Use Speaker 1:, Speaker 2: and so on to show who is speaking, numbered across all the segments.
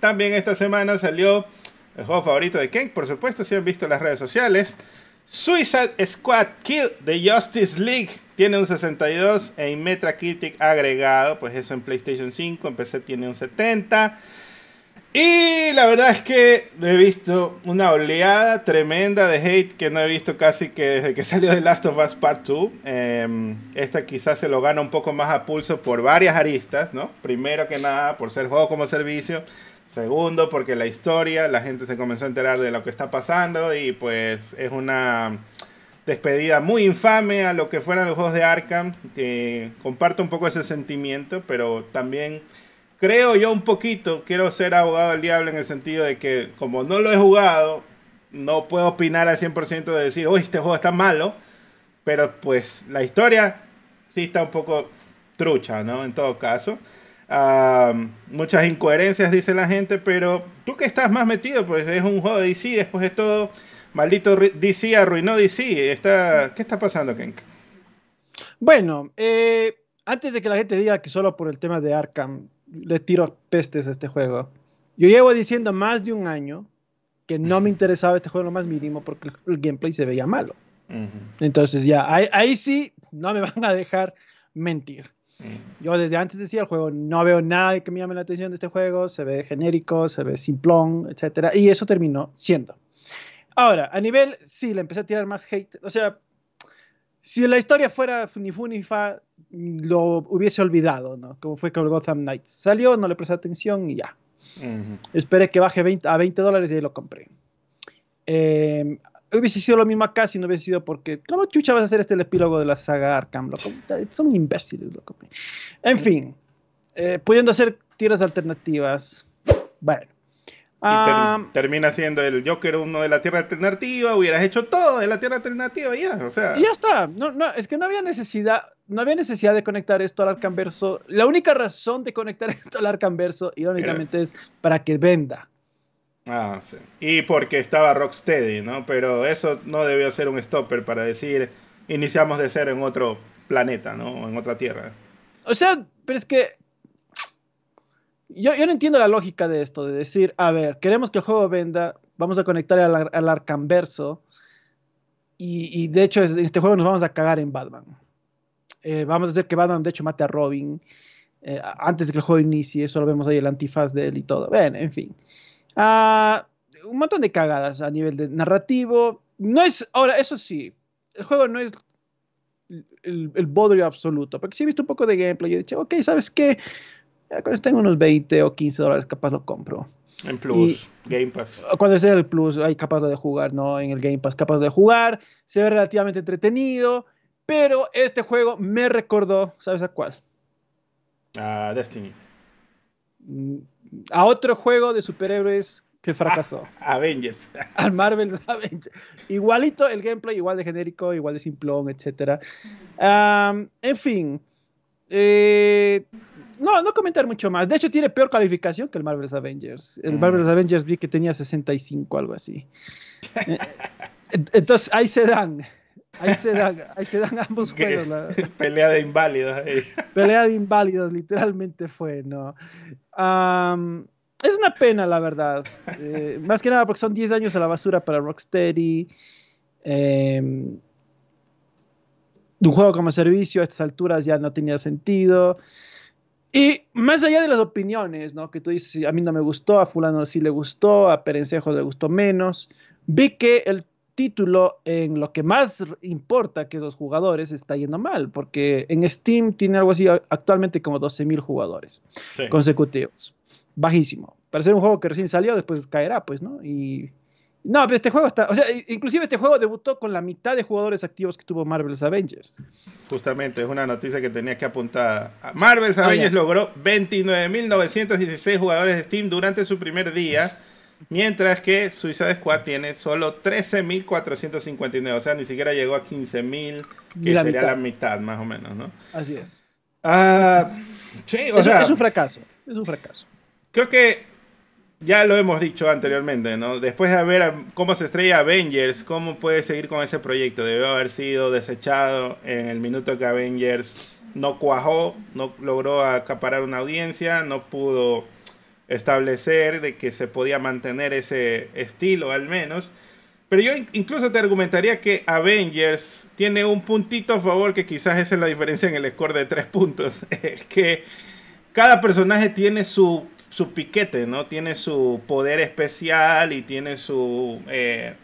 Speaker 1: También esta semana salió el juego favorito de Ken, por supuesto, si han visto las redes sociales. Suicide Squad Kill de Justice League tiene un 62 e en Metacritic agregado, pues eso en PlayStation 5, en PC tiene un 70. Y la verdad es que he visto una oleada tremenda de hate que no he visto casi que desde que salió de Last of Us Part 2. Em, esta quizás se lo gana un poco más a pulso por varias aristas, ¿no? Primero que nada, por ser juego como servicio. Segundo, porque la historia, la gente se comenzó a enterar de lo que está pasando y pues es una despedida muy infame a lo que fueran los juegos de Arkham. Que comparto un poco ese sentimiento, pero también creo yo un poquito, quiero ser abogado del diablo en el sentido de que como no lo he jugado, no puedo opinar al 100% de decir, uy, este juego está malo, pero pues la historia sí está un poco trucha, ¿no? En todo caso muchas incoherencias, dice la gente, pero tú que estás más metido, pues es un juego de DC, después de todo, maldito DC arruinó DC. Está, ¿Qué está pasando, Kenk?
Speaker 2: Bueno, eh, antes de que la gente diga que solo por el tema de Arkham le tiro pestes a este juego, yo llevo diciendo más de un año que no me interesaba este juego lo más mínimo porque el gameplay se veía malo. Entonces ya, ahí sí, no me van a dejar mentir. Yo desde antes decía el juego, no veo nada que me llame la atención de este juego, se ve genérico, se ve simplón, etcétera, y eso terminó siendo. Ahora, a nivel, sí, le empecé a tirar más hate, o sea, si la historia fuera ni funifa lo hubiese olvidado, ¿no? Como fue con Gotham Knights. Salió, no le presté atención y ya. Esperé que baje 20, a 20 dólares y ahí lo compré. Eh, hubiese sido lo mismo acá si no hubiese sido porque, ¿cómo chucha vas a hacer este el epílogo de la saga Arkham? Son imbéciles, loco. En fin, eh, pudiendo hacer tierras
Speaker 1: alternativas. Bueno. Ah, termina siendo el Joker uno de la Tierra Alternativa, hubieras hecho todo de la Tierra Alternativa ya, o sea. Y ya
Speaker 2: está, no, no, es que no había necesidad, no había necesidad de conectar esto al Arcanverso. La única razón de conectar esto al Arcanverso, irónicamente, es
Speaker 1: para que venda. Ah, sí. Y porque estaba Rocksteady, ¿no? Pero eso no debió ser un stopper para decir iniciamos de ser en otro planeta, ¿no? En otra tierra.
Speaker 2: O sea, pero es que yo, no entiendo la lógica de esto, de decir, a ver, queremos que el juego venda, vamos a conectar al, al Arcanverso, y, de hecho en este juego nos vamos a cagar en Batman. Eh, vamos a hacer que Batman de hecho mate a Robin eh, antes de que el juego inicie, solo vemos ahí el antifaz de él y todo. Bueno, en fin. Ah, un montón de cagadas a nivel de narrativo. No es, ahora, eso sí, el juego no es el, bodrio absoluto, porque sí he visto un poco de gameplay y he dicho, ok, ¿sabes qué? Cuando tengo unos 20 o 15 dólares, capaz lo compro.
Speaker 1: En Plus, Game Pass. Cuando
Speaker 2: esté el Plus, hay capaz de jugar, ¿no? En el Game Pass, capaz de jugar. Se ve relativamente entretenido.
Speaker 1: Pero este juego
Speaker 2: me recordó, ¿sabes a cuál? A Destiny a otro juego de superhéroes que fracasó. Avengers. Al Marvel Avengers. Igualito el gameplay, igual de genérico, igual de simplón, etc. en fin. Eh, no, no comentar mucho más. De hecho, tiene peor calificación que el Marvel's Avengers. El mm. Marvel's Avengers vi que tenía 65, algo así. Eh, entonces, ahí se dan. Ahí se dan, ambos juegos.
Speaker 1: Pelea de inválidos.
Speaker 2: Pelea de inválidos, literalmente fue, ¿no? es una pena, la verdad. Eh, más que nada porque son 10 años a la basura para Rocksteady. Em, un juego como servicio a estas alturas ya no tenía sentido. Y más allá de las opiniones, ¿no? Que tú dices, a mí no me gustó, a fulano sí le gustó, a Perencejo le gustó menos. Vi que el título en lo que más importa que los jugadores está yendo mal, porque en Steam tiene algo así actualmente como 12.000 jugadores consecutivos. Bajísimo. Para ser un juego que recién salió, después caerá, pues, ¿no? Y no, pero este juego está. O sea, inclusive este juego debutó con la mitad de jugadores activos que tuvo Marvel's Avengers. Justamente,
Speaker 1: es una noticia que tenía que apuntar. Marvel's ah, Avengers logró 29.916 jugadores de Steam durante su primer día Mientras que Suicide Squad tiene solo 13.459, o sea, ni siquiera llegó a 15.000, que sería la mitad más o menos, ¿no? Así es. Ah, sí, o sea, es un
Speaker 2: fracaso, es un fracaso.
Speaker 1: Creo que ya lo hemos dicho anteriormente, ¿no? Después de ver cómo se estrella Avengers, cómo puede seguir con ese proyecto. Debió haber sido desechado en el minuto que Avengers no cuajó, no logró acaparar una audiencia, no pudo establecer de que se podía mantener ese estilo al menos. Pero yo incluso te argumentaría que Avengers tiene un puntito a favor que quizás esa es la diferencia en el score de tres puntos. es que cada personaje tiene su, piquete, ¿no? Tiene su poder especial y tiene su, eh,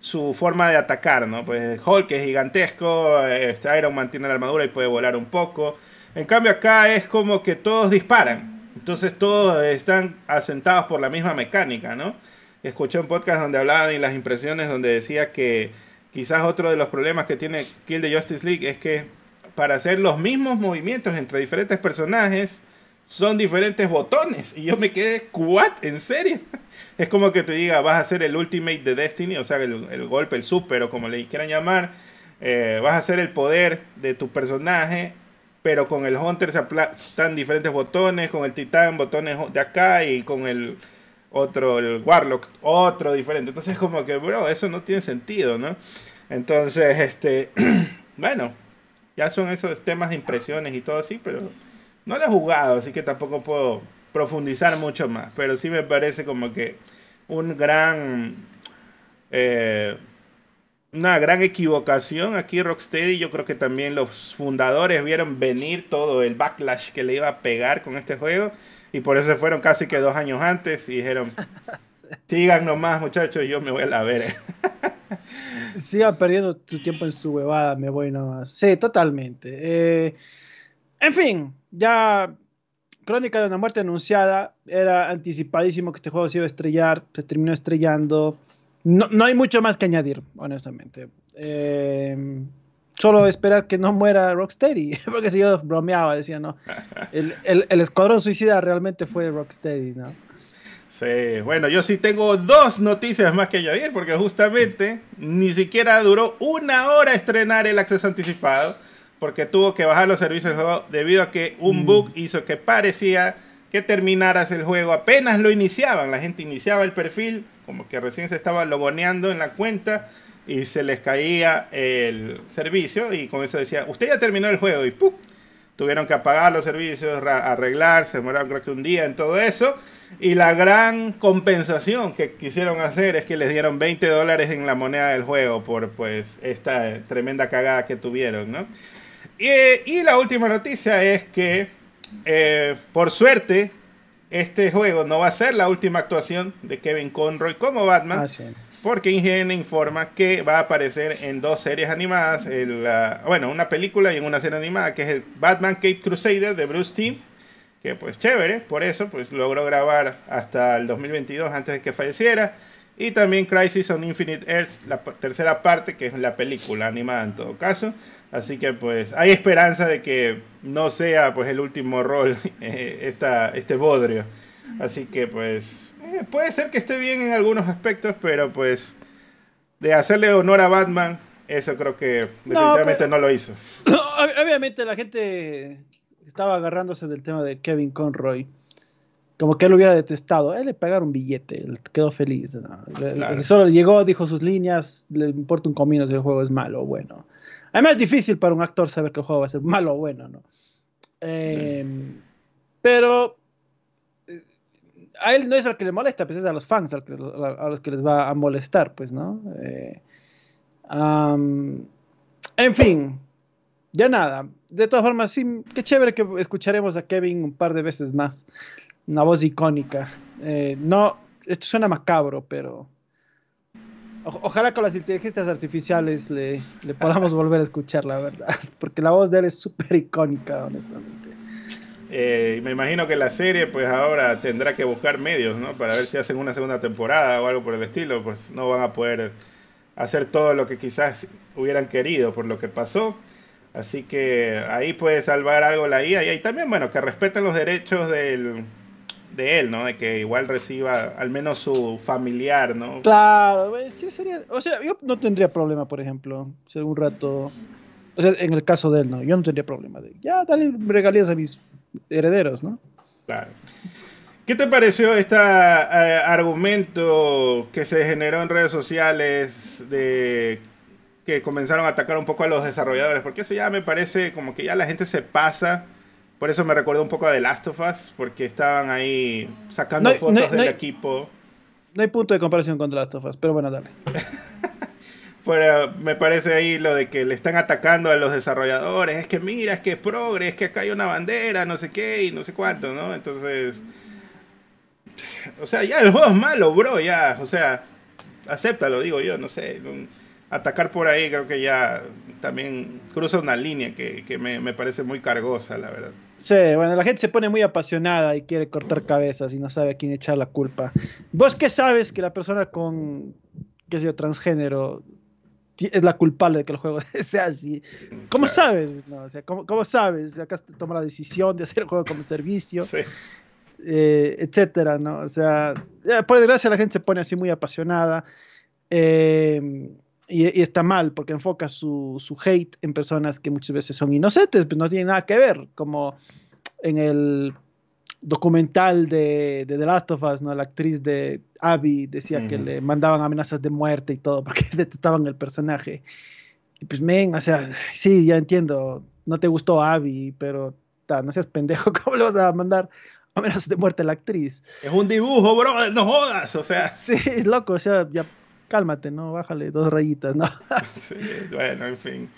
Speaker 1: su forma de atacar, ¿no? Pues Hulk es gigantesco, este Iron Man la armadura y puede volar un poco. En cambio acá es como que todos disparan. Entonces todos están asentados por la misma mecánica, ¿no? Escuché un podcast donde hablaba de las impresiones, donde decía que quizás otro de los problemas que tiene Kill the Justice League es que para hacer los mismos movimientos entre diferentes personajes son diferentes botones. Y yo me quedé, ¿what? ¿En serio? Es como que te diga, vas a hacer el Ultimate de Destiny, o sea, el, golpe, el super, o como le quieran llamar. Eh, vas a hacer el poder de tu personaje pero con el Hunter se aplastan diferentes botones, con el Titan botones de acá y con el otro, el Warlock, otro diferente. Entonces como que, bro, eso no tiene sentido, ¿no? Entonces, este, bueno, ya son esos temas de impresiones y todo así, pero no lo he jugado, así que tampoco puedo profundizar mucho más, pero sí me parece como que un gran... Eh, una gran equivocación aquí Rocksteady. Yo creo que también los fundadores vieron venir todo el backlash que le iba a pegar con este juego. Y por eso fueron casi que dos años antes y dijeron, sigan nomás muchachos, yo me voy a la ver.
Speaker 2: sigan perdiendo tu tiempo en su huevada, me voy nomás. Sí, totalmente. Eh, en fin, ya Crónica de una muerte anunciada, era anticipadísimo que este juego se iba a estrellar, se terminó estrellando no, hay mucho más que añadir, honestamente. Em, solo esperar que no muera Rocksteady. Porque si yo bromeaba, decía, no. El, el, el, escuadrón suicida realmente fue Rocksteady,
Speaker 1: ¿no? Sí, bueno, yo sí tengo dos noticias más que añadir, porque justamente ni siquiera duró una hora estrenar el acceso anticipado, porque tuvo que bajar los servicios debido a que un bug mm. hizo que parecía terminaras el juego. Apenas lo iniciaban, la gente iniciaba el perfil, como que recién se estaba logoneando en la cuenta y se les caía el servicio y con eso decía, usted ya terminó el juego y ¡pum! Tuvieron que apagar los servicios, se demoraron creo que un día en todo eso. Y la gran compensación que quisieron hacer es que les dieron 20 dólares en la moneda del juego por pues esta tremenda cagada que tuvieron, y la última noticia es que eh, por suerte, este juego no va a ser la última actuación de Kevin Conroy como Batman. Ah, porque IGN informa que va a aparecer en dos series animadas, bueno, una película y en una serie animada, que es el Batman Cape Crusader de Bruce Timm, que pues chévere, por eso pues logró grabar hasta el 2022 antes de que falleciera. Y también Crisis on Infinite Earths, la tercera parte, que es la película animada en todo caso. Así que pues hay esperanza de que no sea pues el último rol eh, este bodrio. Así que pues eh, puede ser que esté bien en algunos aspectos, pero pues de hacerle honor a Batman, eso creo que definitivamente no, lo hizo.
Speaker 2: Obviamente la gente estaba agarrándose del tema de Kevin Conroy. Como que él lo hubiera detestado. Él le pagaron un billete, él quedó feliz. Solo llegó, dijo sus líneas, le importa un comino si el juego es malo o bueno. Además es difícil para un actor saber que el juego va a ser malo o bueno, ¿no? Em, pero eh, a él no es al que le molesta, pues es a los fans a los que les va a molestar, pues, ¿no? Eh, en fin, ya nada. De todas formas, sí, qué chévere que escucharemos a Kevin un par de veces más. Una voz icónica. Eh, no, esto suena macabro, pero ojalá con las inteligencias artificiales le, podamos volver a escuchar, la verdad. Porque la voz de él es súper icónica, honestamente.
Speaker 1: Eh, me imagino que la serie, pues ahora tendrá que buscar medios, ¿no? Para ver si hacen una segunda temporada o algo por el estilo. Pues no van a poder hacer todo lo que quizás hubieran querido por lo que pasó. Así que ahí puede salvar algo la IA. Y también, bueno, que respeten los derechos del, de él, ¿no? De que igual reciba al menos su familiar, ¿no?
Speaker 2: Claro, sí sería, o sea, yo no tendría problema, por ejemplo, si algún rato, o sea, en el caso de él, ¿no? Yo no tendría problema de, ya, dale regalías a mis herederos, ¿no?
Speaker 1: Claro. ¿Qué te pareció este eh, argumento que se generó en redes sociales de que comenzaron a atacar un poco a los desarrolladores? Porque eso ya me parece como que ya la gente se pasa por eso me recuerdo un poco a The Last of Us, porque estaban ahí sacando fotos del equipo.
Speaker 2: No hay punto de comparación con The Last of Us, pero bueno, dale.
Speaker 1: pero me parece ahí lo de que le están atacando a los desarrolladores. Es que mira, es que es progres, es que acá hay una bandera, no sé qué y no sé cuánto, ¿no? Entonces. O sea, ya el juego es malo, bro, ya. O sea, acéptalo, digo yo, no sé. Atacar por ahí creo que ya también cruza una línea que, me parece muy cargosa, la verdad.
Speaker 2: Sí, bueno, la gente se pone muy apasionada y quiere cortar cabezas y no sabe a quién echar la culpa. ¿Vos qué sabes que la persona con, qué sé yo, transgénero es la culpable de que el juego sea así? ¿Cómo sabes? No, o sea, ¿cómo, sabes? Acá se toma la decisión de hacer el juego como servicio. Eh, etcétera, ¿no? O sea, por desgracia la gente se pone así muy apasionada. Eh, y, está mal porque enfoca su, su, hate en personas que muchas veces son inocentes, pero pues no tienen nada que ver, como en el documental de, de The Last of Us, ¿no? la actriz de Abby decía que le mandaban amenazas de muerte y todo porque detestaban el personaje. Y pues, men, o sea, sí, ya entiendo, no te gustó Abby, pero no seas pendejo, ¿cómo le vas a mandar amenazas de muerte a la actriz. Es un dibujo, bro, no jodas, o sea. Sí, es loco, o sea, ya cálmate, ¿no? Bájale dos rayitas, ¿no?
Speaker 1: sí, bueno, en fin.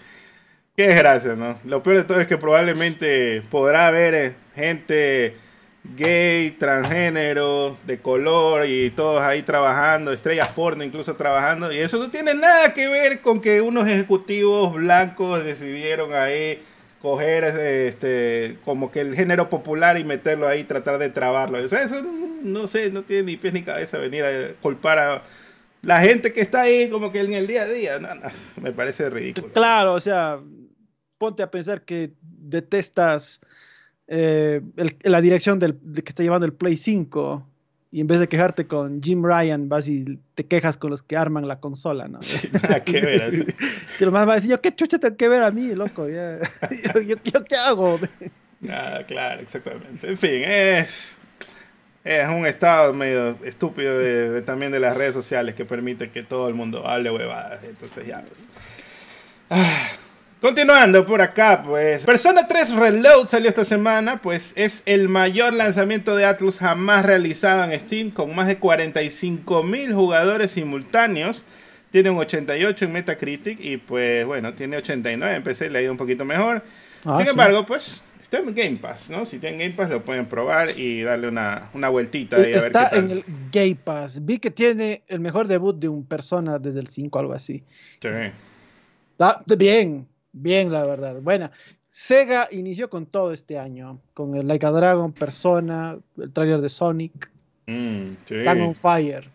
Speaker 1: Qué gracias ¿no? Lo peor de todo es que probablemente podrá haber eh, gente gay, transgénero, de color y todos ahí trabajando, estrellas porno incluso trabajando, y eso no tiene nada que ver con que unos ejecutivos blancos decidieron ahí coger este como que el género popular y meterlo ahí, tratar de trabarlo. eso no, no sé, no tiene ni pies ni cabeza venir a culpar a la gente que está ahí como que en el día a día, no, me parece ridículo.
Speaker 2: Claro, o sea,
Speaker 1: ponte a pensar
Speaker 2: que detestas eh, la dirección del, que está llevando el Play 5 y en vez de quejarte con Jim Ryan, vas y te quejas con los que arman la consola, ¿no? Sí, nada ver. Así. Y lo más a decir, yo qué chucha tengo que ver a mí, loco, yo, qué
Speaker 1: hago. Nada, ah, claro, exactamente. En fin, es eh, es un estado medio estúpido también de las redes sociales que permite que todo el mundo hable huevadas. Entonces ya, pues. ah. Continuando por acá, pues Persona 3 Reload salió esta semana, pues es el mayor lanzamiento de Atlus jamás realizado en Steam, con más de 45 mil jugadores simultáneos. Tiene un 88 en Metacritic y pues bueno, tiene 89 en PC, le ha ido un poquito mejor.
Speaker 2: Ah, Sin embargo,
Speaker 1: pues está Game Pass, ¿no? Si tienen Game Pass lo pueden probar y darle una, vueltita. Y a eh, ver qué tal. en el
Speaker 2: Game Pass. Vi que tiene el mejor debut de un persona desde el 5, algo así. Sí. Está bien, bien, la verdad. Bueno, Sega
Speaker 1: inició con todo este año,
Speaker 2: con el Like a Dragon, Persona, el tráiler de Sonic,
Speaker 1: mm, sí. Fire.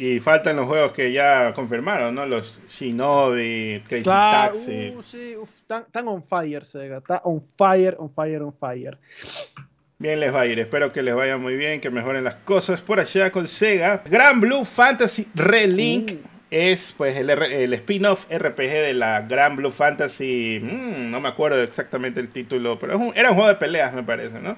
Speaker 1: Y faltan los juegos que ya confirmaron, ¿no? Los Shinobi, Crazy Taxi. Uh,
Speaker 2: sí, están on fire, Sega. Está on fire, on fire, on fire.
Speaker 1: Bien les va a ir, espero que les vaya muy bien, que mejoren las cosas por allá con Sega. Gran Blue Fantasy Relink uh. es pues el, spin-off RPG de la Gran Blue Fantasy, mm, no me acuerdo exactamente el título, pero era un juego de peleas me parece, ¿no?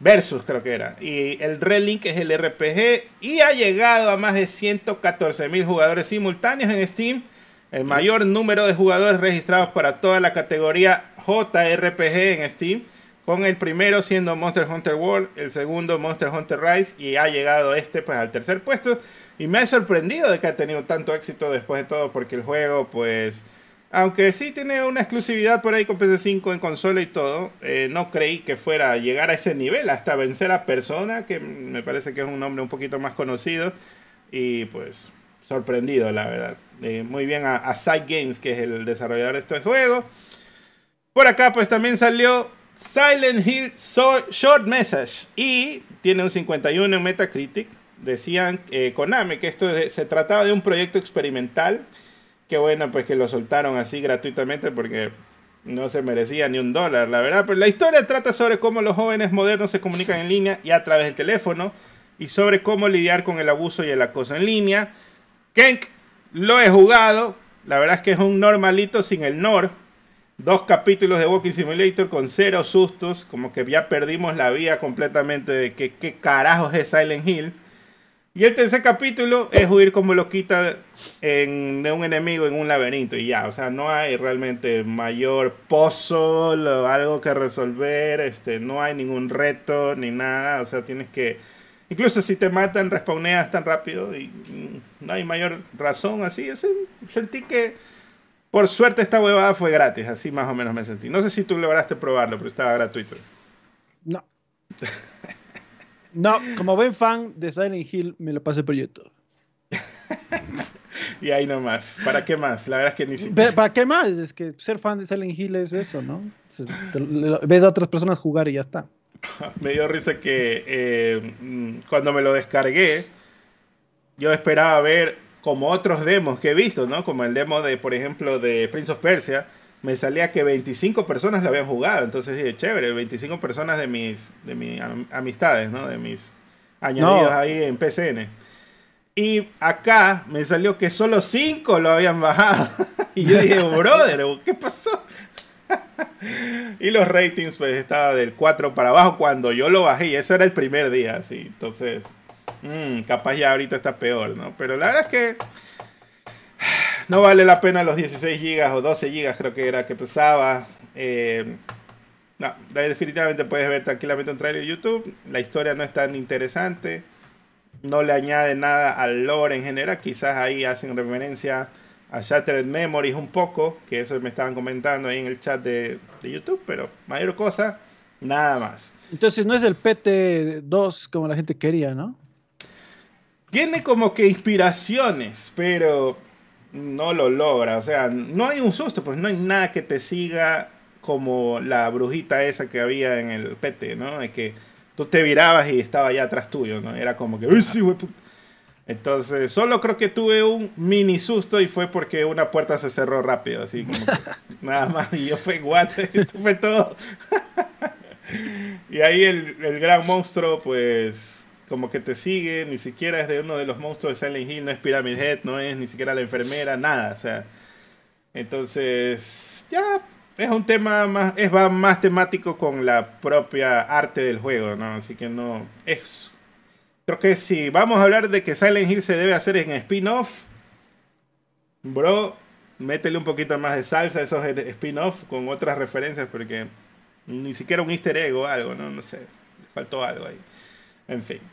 Speaker 1: Versus creo que era. Y el Red es el RPG y ha llegado a más de 114 mil jugadores simultáneos en Steam. El mayor número de jugadores registrados para toda la categoría JRPG en Steam. Con el primero siendo Monster Hunter World, el segundo Monster Hunter Rise y ha llegado este pues al tercer puesto. Y me ha sorprendido de que ha tenido tanto éxito después de todo porque el juego pues aunque sí tiene una exclusividad por ahí con PS5 en consola y todo, eh, no creí que fuera a llegar a ese nivel, hasta vencer a Persona, que me parece que es un nombre un poquito más conocido. Y pues, sorprendido, la verdad. Eh, muy bien a, Side Games, que es el desarrollador de este juego. Por acá, pues también salió Silent Hill Short Message y tiene un 51 en Metacritic. Decían eh, Konami que esto se trataba de un proyecto experimental Qué bueno pues que lo soltaron así gratuitamente porque no se merecía ni un dólar, la verdad. Pero pues, la historia trata sobre cómo los jóvenes modernos se comunican en línea y a través del teléfono y sobre cómo lidiar con el abuso y el acoso en línea. Kenk lo he jugado, la verdad es que es un normalito sin el nor. Dos capítulos de Walking Simulator con cero sustos, como que ya perdimos la vía completamente de qué carajos es Silent Hill. Y el tercer capítulo es huir como loquita de un enemigo en un laberinto y ya, o sea, no hay realmente mayor pozo o algo que resolver, este, no hay ningún reto ni nada, o sea, tienes que, incluso si te matan, respawneas tan rápido y mm, no hay mayor razón así, sentí que por suerte esta huevada fue gratis, así más o menos me sentí. No sé si tú lograste probarlo, pero estaba gratuito. No. No, como buen fan de Silent Hill, me lo pasé por YouTube. y ahí nomás. ¿Para qué más? La verdad es que ni
Speaker 2: ¿Para qué más? Es que ser fan de Silent Hill es eso, ¿no? Ves a otras personas jugar y ya está.
Speaker 1: me dio risa que eh, cuando me lo descargué, yo esperaba ver como otros demos que he visto, ¿no? Como el demo de, por ejemplo, de Prince of Persia me salía que 25 personas lo habían jugado. Entonces dije, chévere, 25 personas de mis, de mis amistades, ¿no? De mis añadidos ahí en PCN. Y acá me salió que solo 5 lo habían bajado. y yo dije, brother, ¿qué pasó? y los ratings pues estaba del 4 para abajo cuando yo lo bajé. Y eso era el primer día, así. Entonces, mm, capaz ya ahorita está peor, ¿no? Pero la verdad es que no vale la pena los 16 GB o 12 GB creo que era que pesaba. Eh, no, definitivamente puedes ver tranquilamente un trailer de YouTube. La historia no es tan interesante. No le añade nada al lore en general. Quizás ahí hacen referencia a Shattered Memories un poco, que eso me estaban comentando ahí en el chat de, de YouTube, pero mayor cosa, nada más.
Speaker 2: Entonces no es el PT2 como la gente quería, ¿no?
Speaker 1: Tiene como que inspiraciones, pero no lo logra. O sea, no hay un susto, pues no hay nada que te siga como la brujita esa que había en el Pete ¿no? Es que tú te virabas y estaba ya atrás tuyo, ¿no? Era como que, uy, sí, wey, Entonces, solo creo que tuve un mini susto y fue porque una puerta se cerró rápido, así como nada más. Y yo fue guate, esto fue todo. y ahí el gran monstruo, pues, como que te sigue, ni siquiera es de uno de los monstruos de Silent Hill, no es Pyramid Head, no es ni siquiera la enfermera, nada, o sea. Entonces, ya es un tema más, es va más temático con la propia arte del juego, ¿no? Así que no, es, creo que si vamos a hablar de que Silent Hill se debe hacer en spin-off, bro, métele un poquito más de salsa a esos spin-off con otras referencias, porque ni siquiera un easter egg o algo, ¿no? No sé, faltó algo ahí. En fin.